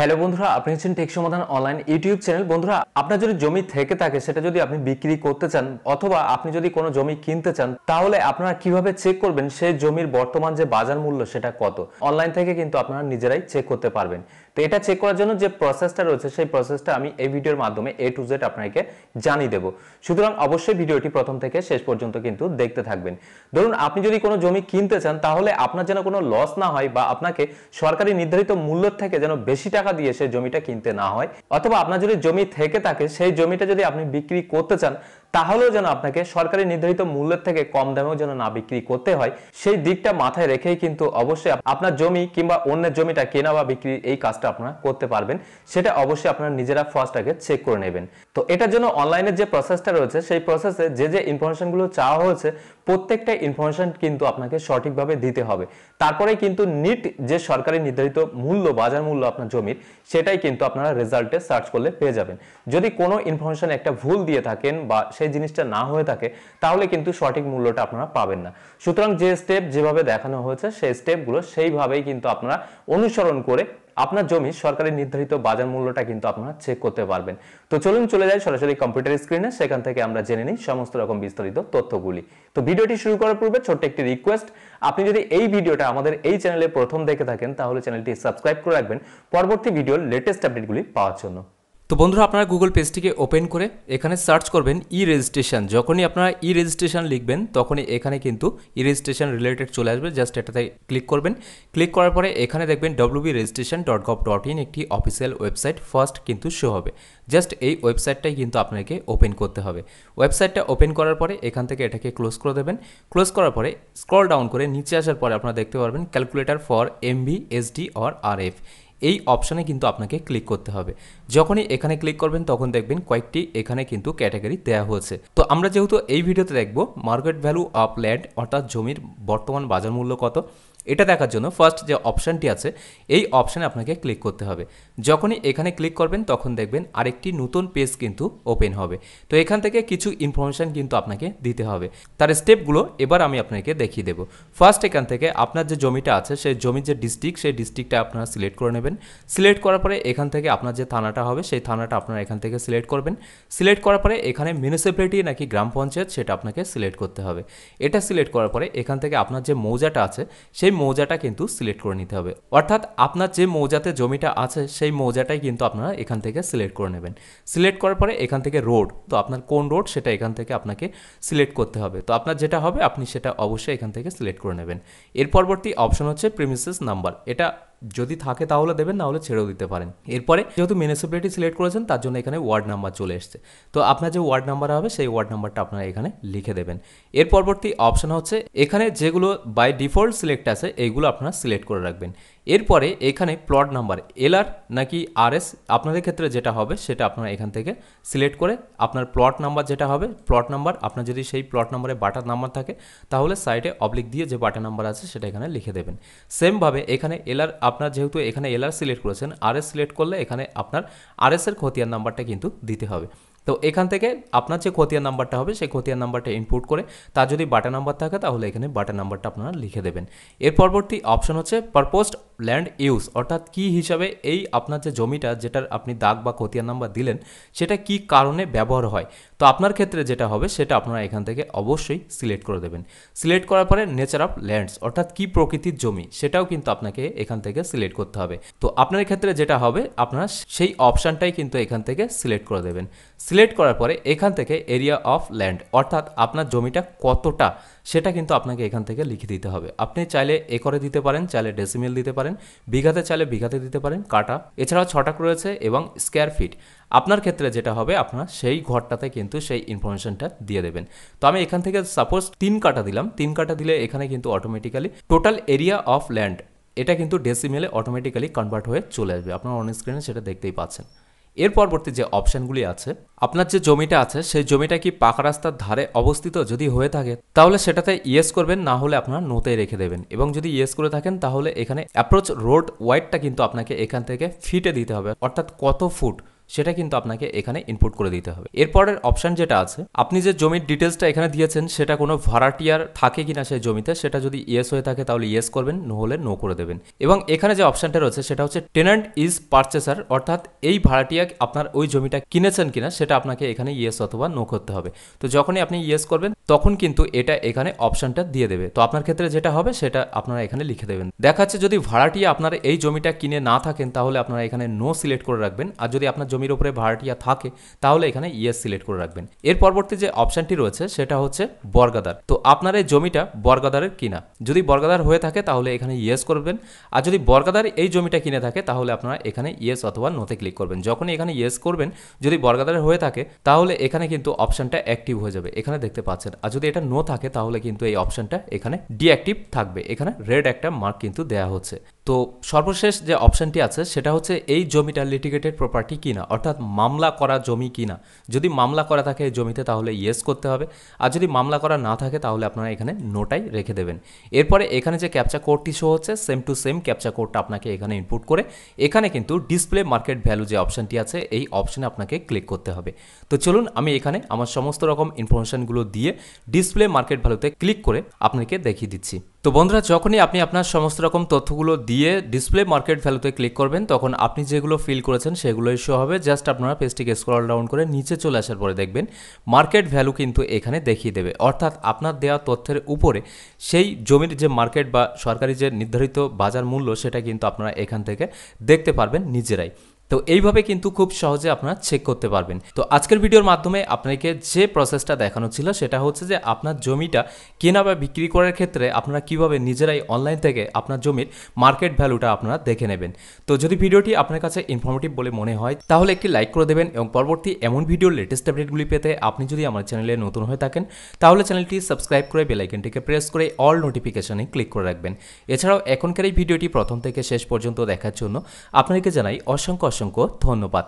hello বন্ধুরা আপনি হচ্ছেন টেক সমাধান অনলাইন ইউটিউব চ্যানেল বন্ধুরা আপনার যদি জমি থেকে থাকে সেটা যদি আপনি বিক্রি করতে চান অথবা আপনি যদি কোনো জমি কিনতে চান তাহলে আপনারা কিভাবে চেক করবেন সেই জমির বর্তমান যে বাজার মূল্য সেটা কত অনলাইন থেকে কিন্তু আপনারা নিজেরাই চেক করতে পারবেন তো এটা চেক করার জন্য যে প্রসেসটা রয়েছে সেই প্রসেসটা আমি এই ভিডিওর মাধ্যমে এ টু জেড আপনাকে জানিয়ে দেব সুতরাং অবশ্যই ভিডিওটি প্রথম থেকে শেষ পর্যন্ত কিন্তু দেখতে থাকবেন ধরুন আপনি যদি কোনো জমি কিনতে চান তাহলে আপনার যেন কোনো লস না হয় বা আপনাকে সরকারি নির্ধারিত মূল্যের থেকে যেন বেশি টাকা টাকা দিয়ে সেই জমিটা কিনতে না হয় অথবা আপনার যদি জমি থেকে থাকে সেই জমিটা যদি আপনি বিক্রি করতে চান তাহলেও যেন আপনাকে সরকারি নির্ধারিত মূল্যের থেকে কম দামেও যেন না বিক্রি করতে হয় সেই দিকটা মাথায় রেখেই কিন্তু অবশ্যই আপনার জমি কিংবা অন্যের জমিটা কেনা বা বিক্রি এই কাজটা আপনারা করতে পারবেন সেটা অবশ্যই আপনারা নিজেরা ফার্স্ট আগে চেক করে নেবেন তো এটার জন্য অনলাইনের যে প্রসেসটা রয়েছে সেই প্রসেসে যে যে ইনফরমেশনগুলো চাওয়া হয়েছে প্রত্যেকটা ইনফরমেশন কিন্তু আপনাকে সঠিকভাবে দিতে হবে তারপরে কিন্তু নিট যে সরকারি নির্ধারিত মূল্য বাজার মূল্য আপনার জমির সেটাই কিন্তু আপনারা রেজাল্টে সার্চ করলে পেয়ে যাবেন যদি কোনো ইনফরমেশন একটা ভুল দিয়ে থাকেন বা সেই জিনিসটা না হয়ে থাকে তাহলে কিন্তু সঠিক মূল্যটা আপনারা পাবেন না সুতরাং যে স্টেপ যেভাবে দেখানো হয়েছে সেই স্টেপগুলো সেইভাবেই কিন্তু আপনারা অনুসরণ করে আপনার জমি সরকারি নির্ধারিত বাজার মূল্যটা কিন্তু আপনারা চেক করতে পারবেন তো চলুন চলে যাই সরাসরি কম্পিউটার স্ক্রিনে সেখান থেকে আমরা জেনে নিই সমস্ত রকম বিস্তারিত তথ্যগুলি তো ভিডিওটি শুরু করার পূর্বে ছোট্ট একটি রিকোয়েস্ট আপনি যদি এই ভিডিওটা আমাদের এই চ্যানেলে প্রথম দেখে থাকেন তাহলে চ্যানেলটি সাবস্ক্রাইব করে রাখবেন পরবর্তী ভিডিওর লেটেস্ট আপডেটগুলি পাওয়ার জন্য তো বন্ধুরা আপনারা গুগল পেজটিকে ওপেন করে এখানে সার্চ করবেন ই রেজিস্ট্রেশন যখনই আপনারা ই রেজিস্ট্রেশন লিখবেন তখনই এখানে কিন্তু ই রেজিস্ট্রেশন রিলেটেড চলে আসবে জাস্ট এটাতে ক্লিক করবেন ক্লিক করার পরে এখানে দেখবেন W B registration dot gov dot in একটি অফিসিয়াল ওয়েবসাইট ফার্স্ট কিন্তু শো হবে জাস্ট এই ওয়েবসাইটটাই কিন্তু আপনাকে ওপেন করতে হবে ওয়েবসাইটটা ওপেন করার পরে এখান থেকে এটাকে ক্লোজ করে দেবেন ক্লোজ করার পরে স্ক্রল ডাউন করে নিচে আসার পরে আপনারা দেখতে পারবেন calculator for MB SD or R F এই অপশানে কিন্তু আপনাকে ক্লিক করতে হবে যখনই এখানে ক্লিক করবেন তখন দেখবেন কয়েকটি এখানে কিন্তু ক্যাটাগরি দেওয়া হয়েছে তো আমরা যেহেতু এই ভিডিওতে দেখব মার্কেট ভ্যালু অফ ল্যান্ড অর্থাৎ জমির বর্তমান বাজার মূল্য কত এটা দেখার জন্য ফার্স্ট যে অপশানটি আছে এই অপশানে আপনাকে ক্লিক করতে হবে যখনই এখানে ক্লিক করবেন তখন দেখবেন আরেকটি নতুন পেজ কিন্তু ওপেন হবে তো এখান থেকে কিছু ইনফরমেশান কিন্তু আপনাকে দিতে হবে তার স্টেপগুলো এবার আমি আপনাকে দেখিয়ে দেবো ফার্স্ট এখান থেকে আপনার যে জমিটা আছে সেই জমির যে ডিস্ট্রিক্ট সেই ডিস্ট্রিক্টটা আপনারা সিলেক্ট করে নেবেন সিলেক্ট করার পরে এখান থেকে আপনার যে থানাটা হবে সেই থানাটা আপনারা এখান থেকে সিলেক্ট করবেন সিলেক্ট করার পরে এখানে মিউনিসিপ্যালিটি নাকি গ্রাম পঞ্চায়েত সেটা আপনাকে সিলেক্ট করতে হবে এটা সিলেক্ট করার পরে এখান থেকে আপনার যে মৌজাটা আছে সেই মৌজাটা কিন্তু সিলেক্ট করে নিতে হবে অর্থাৎ আপনার যে মৌজাতে জমিটা আছে সেই মৌজাটাই কিন্তু আপনারা এখান থেকে সিলেক্ট করে নেবেন সিলেক্ট করার পরে এখান থেকে রোড তো আপনার কোন রোড সেটা এখান থেকে আপনাকে সিলেক্ট করতে হবে তো আপনার যেটা হবে আপনি সেটা অবশ্যই এখান থেকে সিলেক্ট করে নেবেন এর পরবর্তী অপশন হচ্ছে প্রিমিসেস নাম্বার এটা যদি থাকে তাহলে দেবেন না হলে ছেড়েও দিতে পারেন এরপরে যেহেতু মিউনিসিপ্যালিটি সিলেক্ট করেছেন তার জন্য এখানে ওয়ার্ড নাম্বার চলে এসছে তো আপনার যে ওয়ার্ড নাম্বার হবে সেই ওয়ার্ড নাম্বারটা আপনারা এখানে লিখে দেবেন এর পরবর্তী অপশান হচ্ছে এখানে যেগুলো বাই ডিফল্ট সিলেক্ট আছে এইগুলো আপনারা সিলেক্ট করে রাখবেন এরপরে এখানে প্লট নাম্বার এলআর নাকি আরএস আপনাদের ক্ষেত্রে যেটা হবে সেটা আপনারা এখান থেকে সিলেক্ট করে আপনার প্লট নাম্বার যেটা হবে প্লট নাম্বার আপনার যদি সেই প্লট নাম্বারে বাটার নাম্বার থাকে তাহলে সাইডে অবলিক দিয়ে যে বাটার নাম্বার আছে সেটা এখানে লিখে দেবেন সেমভাবে এখানে এলআর আপনার যেহেতু এখানে এলআর সিলেক্ট করেছেন আরএস সিলেক্ট করলে এখানে আপনার আরএসের খতিয়ান নাম্বারটা কিন্তু দিতে হবে তো এখান থেকে আপনার যে খতিয়ার নাম্বারটা হবে সেই খতিয়ার নাম্বারটা ইনপুট করে তার যদি বাটা নাম্বার থাকে তাহলে এখানে বাটা নাম্বারটা আপনারা লিখে দেবেন এর পরবর্তী অপশন হচ্ছে পারপোস্ট ল্যান্ড ইউজ অর্থাৎ কি হিসাবে এই আপনার যে জমিটা যেটার আপনি দাগ বা খতিয়ার নাম্বার দিলেন সেটা কি কারণে ব্যবহার হয় তো আপনার ক্ষেত্রে যেটা হবে সেটা আপনারা এখান থেকে অবশ্যই সিলেক্ট করে দেবেন সিলেক্ট করার পরে নেচার অফ ল্যান্ডস অর্থাৎ কি প্রকৃতির জমি সেটাও কিন্তু আপনাকে এখান থেকে সিলেক্ট করতে হবে তো আপনার ক্ষেত্রে যেটা হবে আপনারা সেই অপশানটাই কিন্তু এখান থেকে সিলেক্ট করে দেবেন সিলেক্ট করার পরে এখান থেকে এরিয়া অফ ল্যান্ড অর্থাৎ আপনার জমিটা কতটা সেটা কিন্তু আপনাকে এখান থেকে লিখে দিতে হবে আপনি চাইলে একরে দিতে পারেন চাইলে ডেসিমেল দিতে পারেন বিঘাতে চাইলে বিঘাতে দিতে পারেন কাটা এছাড়াও ছটাক রয়েছে এবং স্কোয়ার ফিট আপনার ক্ষেত্রে যেটা হবে আপনার সেই ঘরটাতে কিন্তু সেই ইনফরমেশনটা দিয়ে দেবেন তো আমি এখান থেকে সাপোজ তিন কাটা দিলাম তিন কাটা দিলে এখানে কিন্তু automatically total area of land এটা কিন্তু ডেসিমেলে অটোমেটিক্যালি কনভার্ট হয়ে চলে আসবে আপনার অন স্ক্রিনে সেটা দেখতেই পাচ্ছেন এর পরবর্তী যে অপশানগুলি আছে আপনার যে জমিটা আছে সেই জমিটা কি পাকা রাস্তার ধারে অবস্থিত যদি হয়ে থাকে তাহলে সেটাতে ইয়েস করবেন না হলে আপনার নোতে রেখে দেবেন এবং যদি ইয়েস করে থাকেন তাহলে এখানে অ্যাপ্রোচ রোড ওয়াইডটা কিন্তু আপনাকে এখান থেকে ফিটে দিতে হবে অর্থাৎ কত ফুট সেটা কিন্তু আপনাকে এখানে ইনপুট করে দিতে হবে এরপরের অপশান যেটা আছে আপনি যে জমির ডিটেলসটা এখানে দিয়েছেন সেটা কোনো ভাড়াটিয়ার থাকে কিনা সেই জমিতে সেটা যদি ইয়েস হয়ে থাকে তাহলে ইয়েস করবেন হলে নো করে দেবেন এবং এখানে যে অপশানটা রয়েছে সেটা হচ্ছে টেনান্ট ইজ পারচেসার অর্থাৎ এই ভাড়াটিয়া আপনার ওই জমিটা কিনেছেন কিনা সেটা আপনাকে এখানে ইয়েস অথবা নো করতে হবে তো যখনই আপনি ইয়েস করবেন তখন কিন্তু এটা এখানে অপশানটা দিয়ে দেবে তো আপনার ক্ষেত্রে যেটা হবে সেটা আপনারা এখানে লিখে দেবেন দেখাচ্ছে যদি ভাড়াটিয়া আপনার এই জমিটা কিনে না থাকেন তাহলে আপনারা এখানে নো সিলেক্ট করে রাখবেন আর যদি আপনার জমির উপরে ভাড়াটিয়া থাকে তাহলে এখানে ইয়েস e সিলেক্ট করে রাখবেন এর পরবর্তী যে অপশানটি রয়েছে সেটা হচ্ছে বর্গাদার তো আপনার এই জমিটা বর্গাদারের কিনা যদি বর্গাদার হয়ে থাকে তাহলে এখানে ইয়েস e করবেন আর যদি বর্গাদার এই জমিটা কিনে থাকে তাহলে আপনারা এখানে ইয়েস e অথবা নোতে ক্লিক করবেন যখনই এখানে ইয়েস করবেন যদি বর্গাদারের হয়ে থাকে তাহলে এখানে কিন্তু অপশানটা অ্যাক্টিভ হয়ে যাবে এখানে দেখতে পাচ্ছেন আর যদি এটা নো থাকে তাহলে কিন্তু এই অপশানটা এখানে ডিঅ্যাক্টিভ থাকবে এখানে রেড একটা মার্ক কিন্তু দেয়া হচ্ছে তো সর্বশেষ যে অপশানটি আছে সেটা হচ্ছে এই জমিটা লিটিগেটেড প্রপার্টি কিনা অর্থাৎ মামলা করা জমি কিনা যদি মামলা করা থাকে এই জমিতে তাহলে ইয়েস করতে হবে আর যদি মামলা করা না থাকে তাহলে আপনারা এখানে নোটাই রেখে দেবেন এরপরে এখানে যে ক্যাপচা কোডটি শো হচ্ছে সেম টু সেম ক্যাপচা কোডটা আপনাকে এখানে ইনপুট করে এখানে কিন্তু ডিসপ্লে মার্কেট ভ্যালু যে অপশানটি আছে এই অপশানে আপনাকে ক্লিক করতে হবে তো চলুন আমি এখানে আমার সমস্ত রকম ইনফরমেশানগুলো দিয়ে ডিসপ্লে মার্কেট ভ্যালুতে ক্লিক করে আপনাকে দেখিয়ে দিচ্ছি তো বন্ধুরা যখনই আপনি আপনার সমস্ত রকম তথ্যগুলো দিয়ে গিয়ে ডিসপ্লে মার্কেট ভ্যালুতে ক্লিক করবেন তখন আপনি যেগুলো ফিল করেছেন সেগুলো শো হবে জাস্ট আপনারা পেজটিকে স্ক্রল ডাউন করে নিচে চলে আসার পরে দেখবেন মার্কেট ভ্যালু কিন্তু এখানে দেখিয়ে দেবে অর্থাৎ আপনার দেওয়া তথ্যের উপরে সেই জমির যে মার্কেট বা সরকারি যে নির্ধারিত বাজার মূল্য সেটা কিন্তু আপনারা এখান থেকে দেখতে পারবেন নিজেরাই তো এইভাবে কিন্তু খুব সহজে আপনারা চেক করতে পারবেন তো আজকের ভিডিওর মাধ্যমে আপনাকে যে প্রসেসটা দেখানো ছিল সেটা হচ্ছে যে আপনার জমিটা কেনা বা বিক্রি করার ক্ষেত্রে আপনারা কিভাবে নিজেরাই অনলাইন থেকে আপনার জমির মার্কেট ভ্যালুটা আপনারা দেখে নেবেন তো যদি ভিডিওটি আপনার কাছে ইনফর্মেটিভ বলে মনে হয় তাহলে একটি লাইক করে দেবেন এবং পরবর্তী এমন ভিডিওর লেটেস্ট আপডেটগুলি পেতে আপনি যদি আমার চ্যানেলে নতুন হয়ে থাকেন তাহলে চ্যানেলটি সাবস্ক্রাইব করে বেলাইকনটিকে প্রেস করে অল নোটিফিকেশানে ক্লিক করে রাখবেন এছাড়াও এখনকার এই ভিডিওটি প্রথম থেকে শেষ পর্যন্ত দেখার জন্য আপনাকে জানাই অসংখ্য অসংখ্য ধন্যবাদ